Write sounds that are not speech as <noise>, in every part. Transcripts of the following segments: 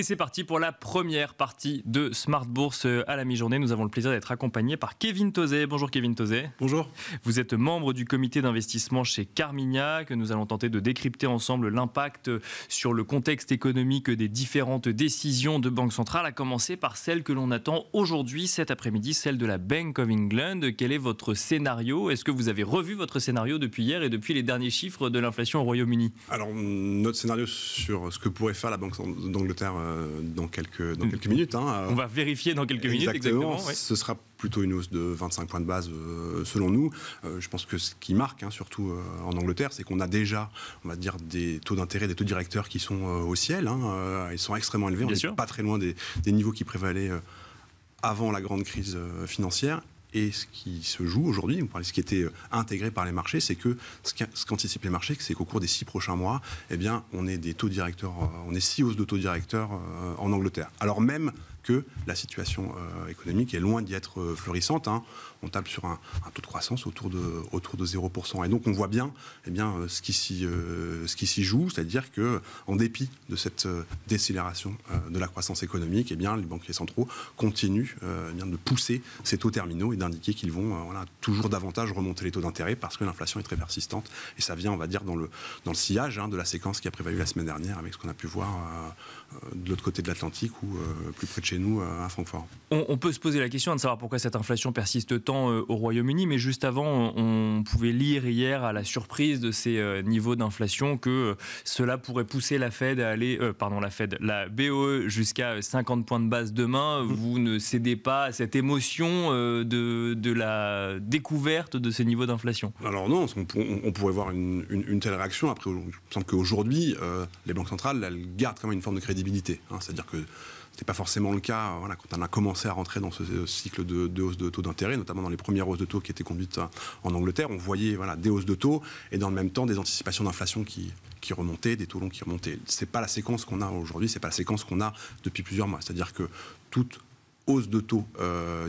Et c'est parti pour la première partie de Smart Bourse euh, à la mi-journée. Nous avons le plaisir d'être accompagnés par Kevin Tozé. Bonjour Kevin Tozé. Bonjour. Vous êtes membre du comité d'investissement chez que Nous allons tenter de décrypter ensemble l'impact sur le contexte économique des différentes décisions de Banque Centrale, à commencer par celle que l'on attend aujourd'hui, cet après-midi, celle de la Bank of England. Quel est votre scénario Est-ce que vous avez revu votre scénario depuis hier et depuis les derniers chiffres de l'inflation au Royaume-Uni Alors, notre scénario sur ce que pourrait faire la Banque d'Angleterre euh, euh, dans quelques, mm. minutes. Hein, on va vérifier dans quelques minutes. Exactement. Ce sera plutôt une hausse de 25 points de base euh, selon nous. Euh, je pense que ce qui marque, hein, surtout en Angleterre, c'est qu'on a déjà, on va dire, des taux d'intérêt, des taux directeurs qui sont au ciel. Hein, ils sont extrêmement élevés. on n'est pas très loin des niveaux qui prévalaient avant la grande crise financière. Et ce qui se joue aujourd'hui, ce qui était euh, intégré par les marchés, c'est que ce qu'anticipent les marchés, c'est qu'au cours des six prochains mois, eh bien, on est des taux directeurs, euh, on est six hausses de taux directeurs euh, en Angleterre. Alors même que la situation euh, économique est loin d'y être euh, florissante. Hein. On tape sur un, taux de croissance autour de, autour de 0%. Et donc on voit bien, eh bien euh, ce qui s'y joue, c'est-à-dire que en dépit de cette décélération de la croissance économique, et eh bien, les banquiers centraux continuent eh bien, de pousser ces taux terminaux et d'indiquer qu'ils vont toujours davantage remonter les taux d'intérêt parce que l'inflation est très persistante. Et ça vient, on va dire, dans le, dans le sillage hein, de la séquence qui a prévalu la semaine dernière avec ce qu'on a pu voir de l'autre côté de l'Atlantique ou plus près de nous euh, à Francfort. On, peut se poser la question de savoir pourquoi cette inflation persiste tant euh, au Royaume-Uni, mais juste avant, on pouvait lire hier à la surprise de ces euh, niveaux d'inflation que cela pourrait pousser la Fed à aller, pardon, la Fed, la BOE jusqu'à 50 points de base demain. Mm. Vous ne cédez pas à cette émotion de, la découverte de ces niveaux d'inflation Alors non, on, pourrait voir une, telle réaction. Après, il me semble qu'aujourd'hui, les banques centrales elles gardent quand même une forme de crédibilité. Hein. C'est-à-dire que ce n'était pas forcément le cas quand on a commencé à rentrer dans ce cycle de, hausse de taux d'intérêt, notamment dans les premières hausses de taux qui étaient conduites euh, en Angleterre. On voyait voilà, des hausses de taux et dans le même temps des anticipations d'inflation qui, qui remontaient, des taux longs qui remontaient. Ce n'est pas la séquence qu'on a aujourd'hui, ce n'est pas la séquence qu'on a depuis plusieurs mois. C'est-à-dire que toutes hausse de taux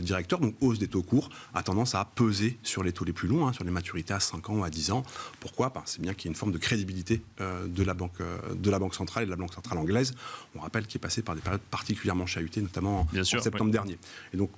directeurs, directeur, donc hausse des taux courts, a tendance à peser sur les taux les plus longs, hein, sur les maturités à 5 ans ou à 10 ans. Pourquoi C'est bien qu'il y ait une forme de crédibilité euh, de, la banque, euh, de la Banque centrale et de la Banque centrale anglaise. On rappelle qu'il est passé par des périodes particulièrement chahutées, notamment en, septembre dernier. Et donc,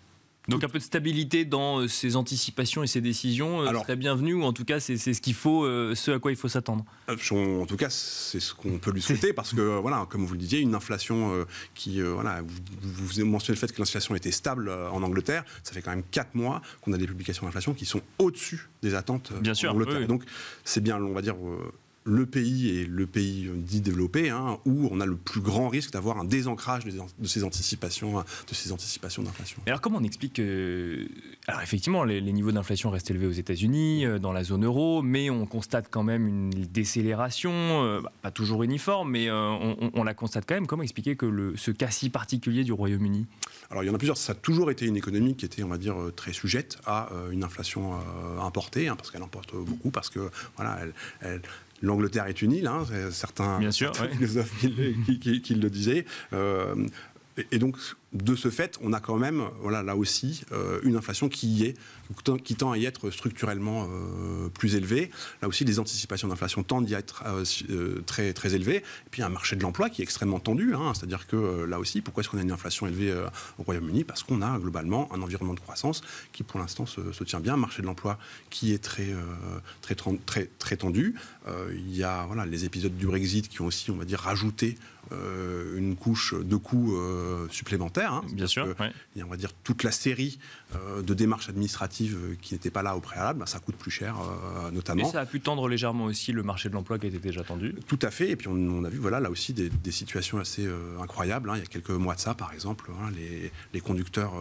donc un peu de stabilité dans euh, ses anticipations et ses décisions euh, Alors, serait bienvenue, ou en tout cas c'est ce qu'il faut, euh, ce à quoi il faut s'attendre. En tout cas, c'est ce qu'on peut lui souhaiter parce que voilà, comme vous le disiez, une inflation qui voilà, vous, avez mentionné le fait que l'inflation était stable en Angleterre, ça fait quand même 4 mois qu'on a des publications d'inflation qui sont au-dessus des attentes bien en sûr, Angleterre. donc c'est bien, on va dire le pays et le pays euh, dit développé, hein, où on a le plus grand risque d'avoir un désancrage de ces anticipations, de ces anticipations d'inflation. Alors comment on explique Alors effectivement, les, niveaux d'inflation restent élevés aux États-Unis, euh, dans la zone euro, mais on constate quand même une décélération, euh, bah, pas toujours uniforme, mais on, la constate quand même. Comment expliquer que ce cas si particulier du Royaume-Uni Alors il y en a plusieurs. Ça a toujours été une économie qui était, on va dire, très sujette à une inflation importée, hein, parce qu'elle importe beaucoup, parce que voilà, l'Angleterre est une île, hein, certains, <laughs> philosophes qui, le disaient. Euh, et donc, de ce fait, on a quand même, voilà, là aussi, euh, une inflation qui est, qui tend à y être structurellement euh, plus élevée. Là aussi, les anticipations d'inflation tendent à y être euh, très, très élevées. Et puis, un marché de l'emploi qui est extrêmement tendu. Hein. C'est-à-dire que là aussi, pourquoi est-ce qu'on a une inflation élevée au Royaume-Uni Parce qu'on a globalement un environnement de croissance qui, pour l'instant, se, tient bien. Un marché de l'emploi qui est très, très, très, très tendu. Il y a voilà, les épisodes du Brexit qui ont aussi, on va dire, rajouté une couche de coûts supplémentaires. Hein, Bien sûr. Il y a, on va dire, toute la série euh, de démarches administratives euh, qui n'étaient pas là au préalable, bah, ça coûte plus cher, euh, notamment. Et ça a pu tendre légèrement aussi le marché de l'emploi qui était déjà tendu. Tout à fait. Et puis, on, a vu, voilà, là aussi, des, situations assez incroyables. Hein. Il y a quelques mois de ça, par exemple, hein, les, les, conducteurs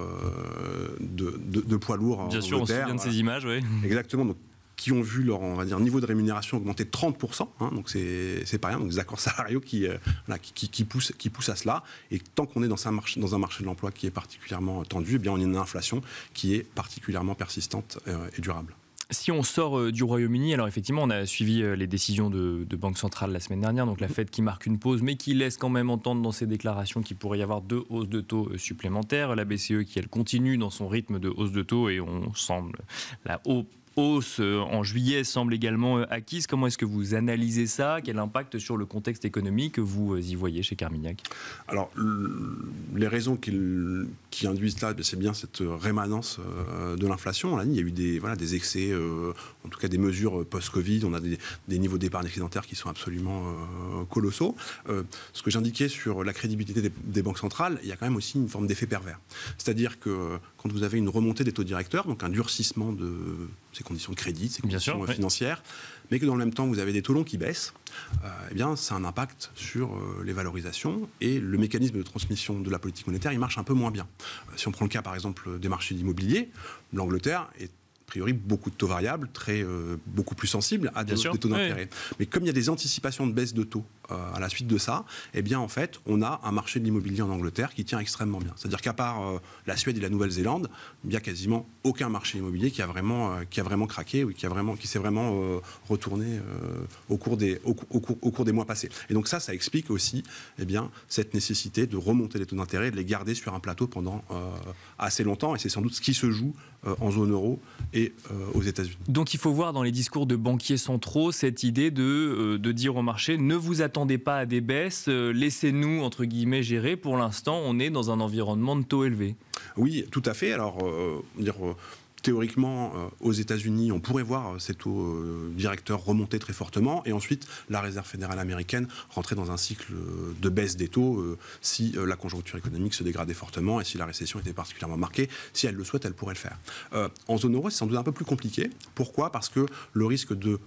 de, de, poids lourds. Bien sûr, on se souvient de ces images, oui. Exactement. Donc, qui ont vu leur on va dire, niveau de rémunération augmenter de 30%, hein, donc c'est pas rien, donc des accords salariaux qui, euh, qui, qui, qui, poussent, à cela. Et tant qu'on est dans un marché, dans un marché de l'emploi qui est particulièrement tendu, eh bien on a une inflation qui est particulièrement persistante euh, et durable. Si on sort euh, du Royaume-Uni, alors effectivement, on a suivi les décisions de, Banque centrale la semaine dernière, donc la Fed qui marque une pause, mais qui laisse quand même entendre dans ses déclarations qu'il pourrait y avoir deux hausses de taux supplémentaires. La BCE qui, elle, continue dans son rythme de hausse de taux et on semble la hausse, hausse euh, en juillet semble également euh, acquise. Comment est-ce que vous analysez ça Quel impact sur le contexte économique vous euh, y voyez chez Carmignac Alors, les raisons qui, induisent là, ben, c'est bien cette rémanence de l'inflation. Il y a eu des excès en tout cas des mesures euh, post-Covid. On a des, niveaux d'épargne excédentaire qui sont absolument euh, colossaux. Euh, ce que j'indiquais sur la crédibilité des, banques centrales, il y a quand même aussi une forme d'effet pervers. C'est-à-dire que quand vous avez une remontée des taux directeurs, donc un durcissement de ces conditions de crédit, ces conditions financières, mais que dans le même temps vous avez des taux longs qui baissent, eh bien c'est un impact sur les valorisations et le mécanisme de transmission de la politique monétaire il marche un peu moins bien. si on prend le cas par exemple des marchés d'immobilier, l'Angleterre est priori beaucoup de taux variables, très, euh, beaucoup plus sensibles à des, taux d'intérêt. Mais comme il y a des anticipations de baisse de taux euh, à la suite de ça, eh bien en fait, on a un marché de l'immobilier en Angleterre qui tient extrêmement bien. C'est-à-dire qu'à part euh, la Suède et la Nouvelle-Zélande, il n'y a quasiment aucun marché immobilier qui a vraiment, euh, qui a vraiment craqué ou qui, a vraiment, qui s'est vraiment retourné au, cours des, au, cours, des mois passés. Et donc ça, ça explique aussi eh bien, cette nécessité de remonter les taux d'intérêt, de les garder sur un plateau pendant assez longtemps. Et c'est sans doute ce qui se joue en zone euro et aux États-Unis. Donc il faut voir dans les discours de banquiers centraux cette idée de, de dire au marché ne vous attendez n'attendez pas à des baisses, euh, laissez-nous, entre guillemets, gérer. Pour l'instant, on est dans un environnement de taux élevés. Oui, tout à fait. Alors, euh, dire, euh, théoriquement, aux États-Unis, on pourrait voir ces taux directeurs remonter très fortement, et ensuite la Réserve fédérale américaine rentrer dans un cycle de baisse des taux si la conjoncture économique se dégradait fortement et si la récession était particulièrement marquée. Si elle le souhaite, elle pourrait le faire. en zone euro, c'est sans doute un peu plus compliqué. Pourquoi Parce que le risque de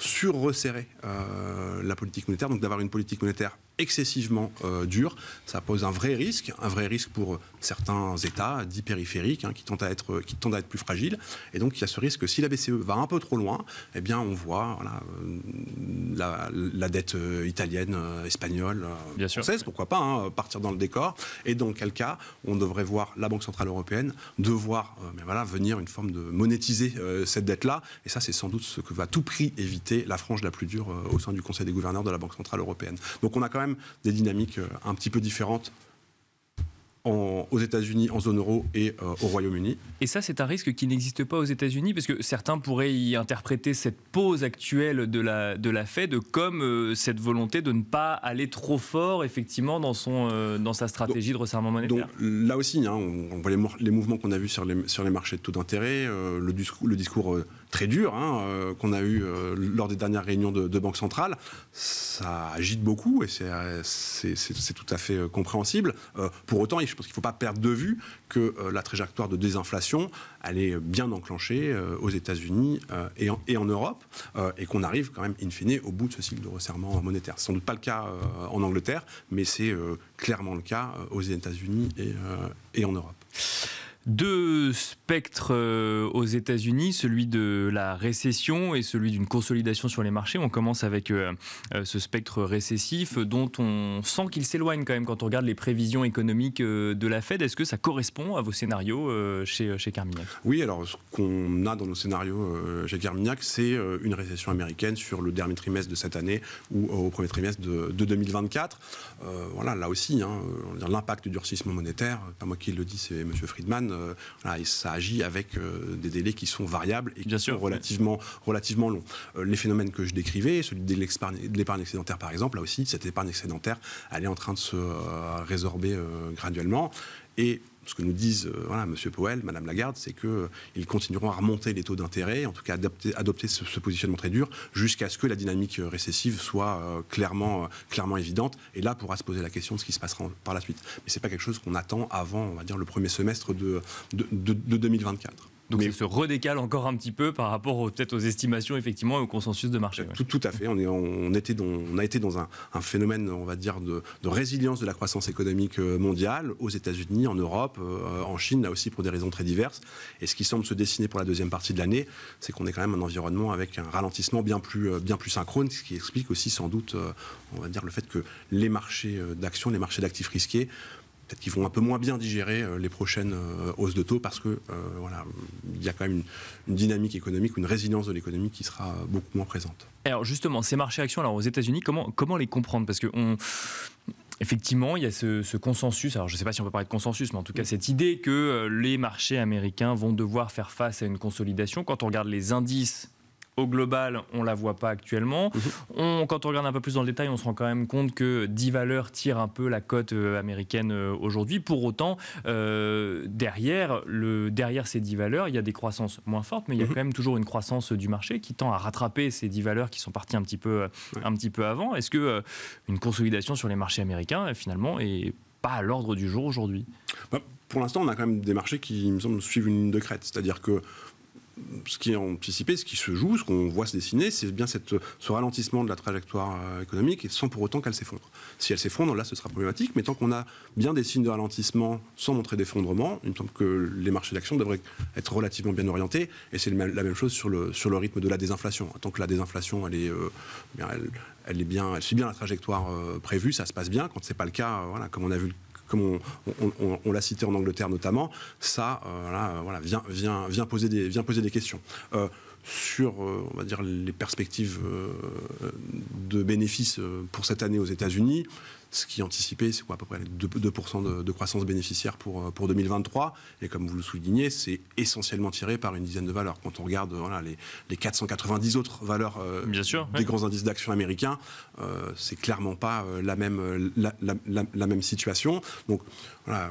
sur-resserrer euh, la politique monétaire, donc d'avoir une politique monétaire excessivement euh, dur. Ça pose un vrai risque, un vrai risque pour certains États dits périphériques hein, qui, tendent à être, qui tendent à être plus fragiles. Et donc il y a ce risque que si la BCE va un peu trop loin, eh bien on voit euh, la, dette euh, italienne, espagnole, française, pourquoi pas, hein, partir dans le décor. Et dans quel cas on devrait voir la Banque Centrale Européenne devoir mais voilà, venir une forme de monétiser cette dette-là. Et ça, c'est sans doute ce que va tout prix éviter la frange la plus dure au sein du Conseil des gouverneurs de la Banque Centrale Européenne. Donc on a quand même des dynamiques euh, un petit peu différentes aux États-Unis, en zone euro et euh, au Royaume-Uni. Et ça, c'est un risque qui n'existe pas aux États-Unis, parce que certains pourraient y interpréter cette pause actuelle de la, de la Fed comme euh, cette volonté de ne pas aller trop fort, effectivement, dans, son, euh, dans sa stratégie de resserrement monétaire. Donc là aussi, hein, on, voit les, les mouvements qu'on a vus sur les, sur les marchés de taux d'intérêt, le, discours, le discours très dur hein, qu'on a eu lors des dernières réunions de, de, Banque Centrale, ça agite beaucoup et c'est tout à fait compréhensible. pour autant, je, pense qu'il ne faut pas perdre de vue que euh, la trajectoire de désinflation, elle est bien enclenchée euh, aux États-Unis euh, et, en, Europe, et qu'on arrive quand même, in fine, au bout de ce cycle de resserrement monétaire. Ce sans doute pas le cas en Angleterre, mais c'est clairement le cas aux États-Unis et en Europe. Deux spectres euh, aux États-Unis, celui de la récession et celui d'une consolidation sur les marchés. On commence avec euh, euh, ce spectre récessif dont on sent qu'il s'éloigne quand même quand on regarde les prévisions économiques de la Fed. Est-ce que ça correspond à vos scénarios chez, chez Carmignac Oui, alors ce qu'on a dans nos scénarios chez Carmignac, c'est une récession américaine sur le dernier trimestre de cette année ou au premier trimestre de, 2024. voilà, là aussi, hein, l'impact du durcissement monétaire, pas moi qui le dis, c'est M. Friedman euh, et ça agit avec euh, des délais qui sont variables et qui sont relativement, relativement longs. Euh, les phénomènes que je décrivais, celui de l'épargne excédentaire par exemple, là aussi, cette épargne excédentaire, elle est en train de se résorber graduellement. Et ce que nous disent euh, M. Powell, Mme Lagarde, c'est qu'ils euh, ils continueront à remonter les taux d'intérêt, en tout cas adopter, adopter ce, positionnement très dur, jusqu'à ce que la dynamique euh, récessive soit clairement, clairement évidente. Et là, pourra se poser la question de ce qui se passera par la suite. Mais ce n'est pas quelque chose qu'on attend avant, on va dire, le premier semestre de 2024. Donc se redécale encore un petit peu par rapport peut-être aux estimations effectivement et au consensus de marché. Tout, à fait. On, a été dans un, phénomène, on va dire, de, résilience de la croissance économique euh, mondiale aux États-Unis, en Europe, euh, en Chine, là aussi pour des raisons très diverses. Et ce qui semble se dessiner pour la deuxième partie de l'année, c'est qu'on est quand même un environnement avec un ralentissement bien plus, euh, bien plus synchrone, ce qui explique aussi sans doute, on va dire, le fait que les marchés d'actions, les marchés d'actifs risqués peut-être qu'ils vont un peu moins bien digérer euh, les prochaines euh, hausses de taux parce que euh, voilà, il y a quand même une, dynamique économique, une résilience de l'économie qui sera beaucoup moins présente. Alors justement, ces marchés actions, alors aux États-Unis, comment, comment les comprendre Parce que on, effectivement, il y a ce, ce consensus, alors je ne sais pas si on peut parler de consensus, mais en tout cas cette idée que les marchés américains vont devoir faire face à une consolidation. Quand on regarde les indices au global, on la voit pas actuellement. Mhm. quand on regarde un peu plus dans le détail, on se rend quand même compte que 10 valeurs tirent un peu la cote euh, américaine euh, aujourd'hui. Pour autant, euh, derrière, ces 10 valeurs, il y a des croissances moins fortes, mais il y a mhm. quand même toujours une croissance du marché qui tend à rattraper ces 10 valeurs qui sont parties un petit peu, avant. Est-ce que une consolidation sur les marchés américains, finalement, est pas à l'ordre du jour aujourd'hui bah, Pour l'instant, on a quand même des marchés qui, me semble, suivent une décrète. C'est-à-dire que ce qui est anticipé, ce qui se joue, ce qu'on voit se dessiner, c'est bien cette, ce ralentissement de la trajectoire euh, économique, et sans pour autant qu'elle s'effondre. Si elle s'effondre, là, ce sera problématique, mais tant qu'on a bien des signes de ralentissement sans montrer d'effondrement, il me semble que les marchés d'action devraient être relativement bien orientés, et c'est la même chose sur le, sur le rythme de la désinflation. Tant que la désinflation, elle est, euh, eh elle, est bien, suit bien la trajectoire euh, prévue, ça se passe bien. Quand c'est pas le cas, voilà, comme on a vu comme on, l'a cité en Angleterre notamment, ça euh, euh, vient, poser des, vient poser des questions euh, sur, on va dire, les perspectives de bénéfices pour cette année aux États-Unis, ce qui est anticipé, c'est quoi à peu près 2%, de, de, croissance bénéficiaire pour, euh, pour 2023. Et comme vous le soulignez, c'est essentiellement tiré par une dizaine de valeurs. Quand on regarde les, les 490 autres valeurs euh, Bien sûr, des grands indices d'action américains, euh, c'est clairement pas la même, la, la, même situation. Donc voilà,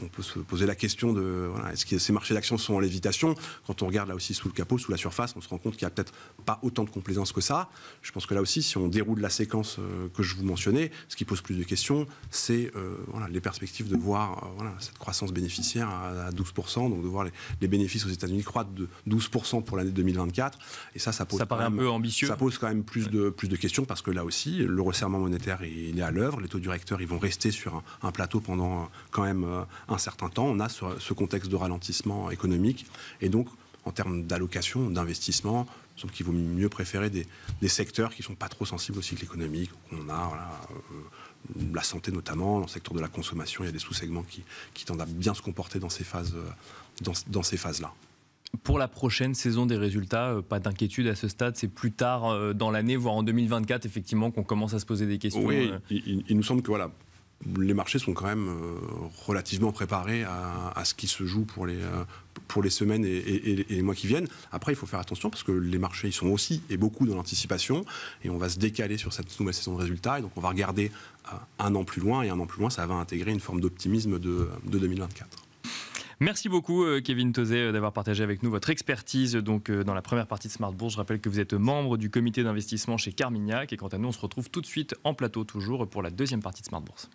on, peut se poser la question de est-ce que ces marchés d'actions sont en lévitation Quand on regarde là aussi sous le capot, sous la surface, on se rend compte qu'il n'y a peut-être pas autant de complaisance que ça. Je pense que là aussi, si on déroule la séquence que je vous mentionnais, ce qui pose plus de questions, c'est euh, les perspectives de voir euh, cette croissance bénéficiaire à, 12%, donc de voir les, bénéfices aux États-Unis croître de 12% pour l'année 2024. Et ça, ça pose. Ça paraît un peu ambitieux. Ça pose quand même plus, de, plus de questions parce que là aussi, le resserrement monétaire, il, est à l'œuvre. Les taux directeurs, ils vont rester sur un, plateau pendant euh, quand même un certain temps. On a ce, ce contexte de ralentissement économique. Et donc, en termes d'allocation, d'investissement, donc il vaut mieux préférer des, secteurs qui ne sont pas trop sensibles au cycle économique. On a euh, la santé notamment, le secteur de la consommation, il y a des sous-segments qui, tendent à bien se comporter dans ces phases, euh, dans, ces phases-là. Pour la prochaine saison des résultats, euh, pas d'inquiétude à ce stade, c'est plus tard dans l'année, voire en 2024, effectivement, qu'on commence à se poser des questions. Oui, il, il nous semble que voilà, les marchés sont quand même euh, relativement préparés à, ce qui se joue pour les, euh, pour les semaines et, les mois qui viennent. Après, il faut faire attention parce que les marchés, ils sont aussi et beaucoup dans l'anticipation et on va se décaler sur cette nouvelle saison de résultats. Et donc, on va regarder euh, un an plus loin et un an plus loin, ça va intégrer une forme d'optimisme de, 2024. Merci beaucoup Kevin Tozé, d'avoir partagé avec nous votre expertise donc dans la première partie de Smart Bourse. Je rappelle que vous êtes membre du comité d'investissement chez Carmignac et quant à nous on se retrouve tout de suite en plateau toujours pour la deuxième partie de Smart Bourse.